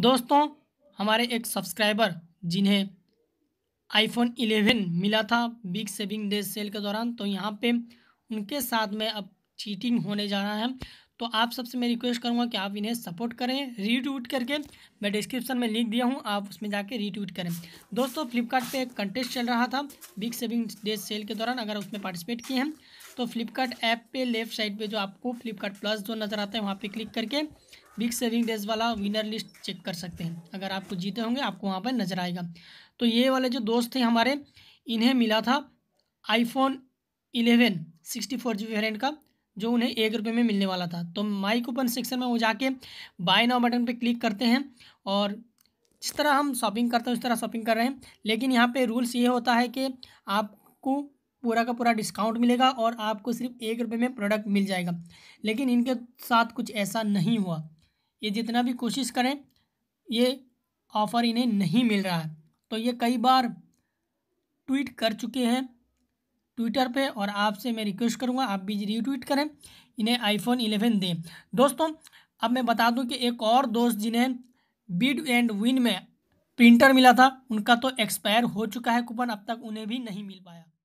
दोस्तों हमारे एक सब्सक्राइबर जिन्हें आईफोन 11 मिला था बिग सेविंग डे सेल के दौरान तो यहाँ पे उनके साथ में अब चीटिंग होने जा रहा है तो आप सबसे मैं रिक्वेस्ट करूँगा कि आप इन्हें सपोर्ट करें रीट्वीट करके मैं डिस्क्रिप्शन में लिंक दिया हूँ आप उसमें जाके रीट्वीट करें दोस्तों फ्लिपकार्ट एक कंटेस्ट चल रहा था बिग सेविंग डे सेल के दौरान अगर उसमें पार्टिसिपेट किए हैं तो फ्लिपकार्ट ऐप पे लेफ्ट साइड पे जो आपको फ्लिपकार्ट प्लस जो नज़र आता है वहाँ पे क्लिक करके बिग सेविंग डेज वाला विनर लिस्ट चेक कर सकते हैं अगर आपको जीते होंगे आपको वहाँ पर नज़र आएगा तो ये वाले जो दोस्त थे हमारे इन्हें मिला था iPhone eleven sixty four G का जो उन्हें एक रुपये में मिलने वाला था तो माई कूपन सेक्शन में वो जाके बाय नाउ बटन पे क्लिक करते हैं और जिस तरह हम शॉपिंग करते हैं उस तरह शॉपिंग कर रहे हैं लेकिन यहाँ पे रूल्स ये होता है कि आपको पूरा का पूरा डिस्काउंट मिलेगा और आपको सिर्फ एक रुपये में प्रोडक्ट मिल जाएगा लेकिन इनके साथ कुछ ऐसा नहीं हुआ ये जितना भी कोशिश करें ये ऑफ़र इन्हें नहीं मिल रहा है तो ये कई बार ट्वीट कर चुके हैं ट्विटर पे और आपसे मैं रिक्वेस्ट करूँगा आप भी रीट्वीट करें इन्हें आईफोन इलेवन दें दोस्तों अब मैं बता दूँ कि एक और दोस्त जिन्हें बिड एंड विन में प्रिंटर मिला था उनका तो एक्सपायर हो चुका है कूपन अब तक उन्हें भी नहीं मिल पाया